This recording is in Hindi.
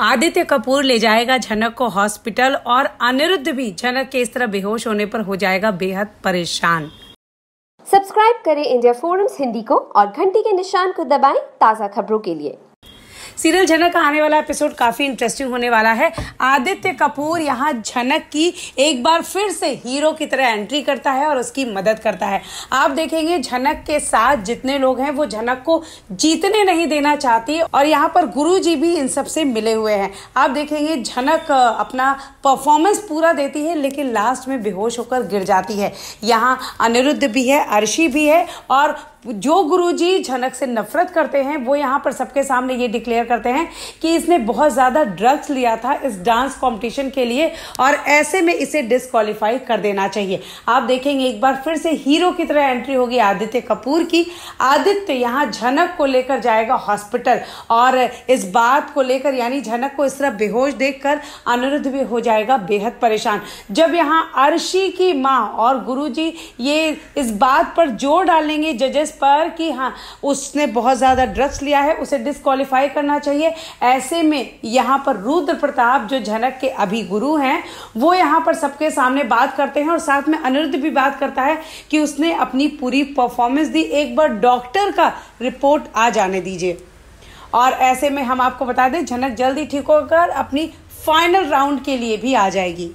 आदित्य कपूर ले जाएगा झनक को हॉस्पिटल और अनिरुद्ध भी झनक के इस तरह बेहोश होने पर हो जाएगा बेहद परेशान सब्सक्राइब करें इंडिया फोरम्स हिंदी को और घंटी के निशान को दबाएं ताज़ा खबरों के लिए सीरियल झनक का आने वाला एपिसोड काफ़ी इंटरेस्टिंग होने वाला है आदित्य कपूर यहाँ झनक की एक बार फिर से हीरो की तरह एंट्री करता है और उसकी मदद करता है आप देखेंगे झनक के साथ जितने लोग हैं वो झनक को जीतने नहीं देना चाहती और यहाँ पर गुरु जी भी इन सबसे मिले हुए हैं आप देखेंगे झनक अपना परफॉर्मेंस पूरा देती है लेकिन लास्ट में बेहोश होकर गिर जाती है यहाँ अनिरुद्ध भी है अर्शी भी है और जो गुरुजी झनक से नफरत करते हैं वो यहाँ पर सबके सामने ये डिक्लेयर करते हैं कि इसने बहुत ज़्यादा ड्रग्स लिया था इस डांस कंपटीशन के लिए और ऐसे में इसे डिसक्वालीफाई कर देना चाहिए आप देखेंगे एक बार फिर से हीरो की तरह एंट्री होगी आदित्य कपूर की आदित्य यहाँ झनक को लेकर जाएगा हॉस्पिटल और इस बात को लेकर यानी झनक को इस तरह बेहोश देखकर अनिरुद्ध भी हो जाएगा बेहद परेशान जब यहाँ अर्शी की माँ और गुरु ये इस बात पर जोर डालेंगे जजेस पर कि हाँ उसने बहुत ज़्यादा ड्रग्स लिया है उसे डिसक्वालीफाई करना चाहिए ऐसे में यहाँ पर रुद्र प्रताप जो झनक के अभी गुरु हैं वो यहाँ पर सबके सामने बात करते हैं और साथ में अनिरुद्ध भी बात करता है कि उसने अपनी पूरी परफॉर्मेंस दी एक बार डॉक्टर का रिपोर्ट आ जाने दीजिए और ऐसे में हम आपको बता दें झनक जल्दी ठीक होकर अपनी फाइनल राउंड के लिए भी आ जाएगी